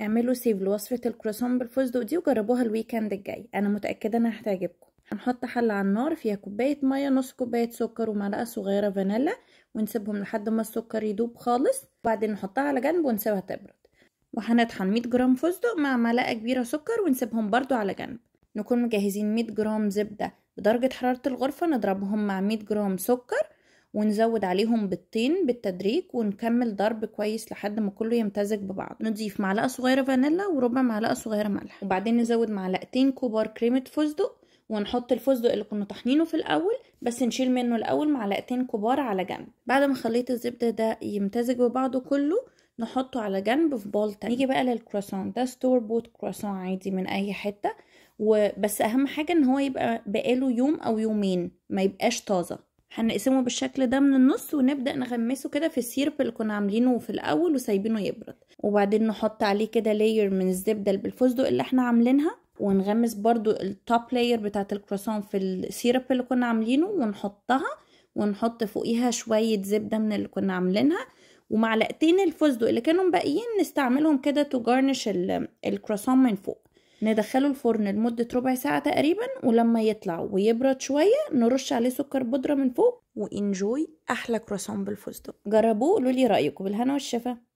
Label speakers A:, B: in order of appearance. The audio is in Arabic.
A: اعملوا سيف لوصفة الكروسون بالفستق دي وجربوها الويكند الجاي انا متأكدة انها هتعجبكم هنحط حل على النار فيها كوباية مية نص كوباية سكر ومعلقة صغيرة فانيلا ونسيبهم لحد ما السكر يدوب خالص وبعدين نحطها على جنب ونسيبها تبرد وهنطحن 100 جرام فستق مع معلقة كبيرة سكر ونسيبهم برضو على جنب نكون مجهزين 100 جرام زبدة بدرجة حرارة الغرفة نضربهم مع 100 جرام سكر ونزود عليهم بيضتين بالتدريج ونكمل ضرب كويس لحد ما كله يمتزج ببعض نضيف معلقه صغيره فانيلا وربع معلقه صغيره ملح وبعدين نزود معلقتين كبار كريمه فستق ونحط الفستق اللي كنا طحنينه في الاول بس نشيل منه الاول معلقتين كبار على جنب بعد ما خليط الزبده ده يمتزج ببعضه كله نحطه على جنب في بول تاني نيجي بقى للكروسون ده ستور بوت كروسون عادي من اي حته وبس اهم حاجه ان هو يبقى بقاله يوم او يومين ما يبقاش طازه هنقسمه بالشكل ده من النص ونبدأ نغمسه كده في السيرب اللي كنا عاملينه في الأول وسايبينه يبرد وبعدين نحط عليه كده لاير من الزبدة اللي بالفستق اللي احنا عاملينها ونغمس برضو التوب لاير بتاعة الكروسون في السيرب اللي كنا عاملينه ونحطها ونحط فوقيها شوية زبدة من اللي كنا عاملينها ومعلقتين الفستق اللي كانوا باقيين نستعملهم كده تو جارنش الكروسون من فوق ندخله الفرن لمدة ربع ساعة تقريبا ولما يطلع ويبرد شوية نرش عليه سكر بودرة من فوق وانجوي أحلى كروسون بالفستق جربوه قولولي رأيكم بالهنا والشفا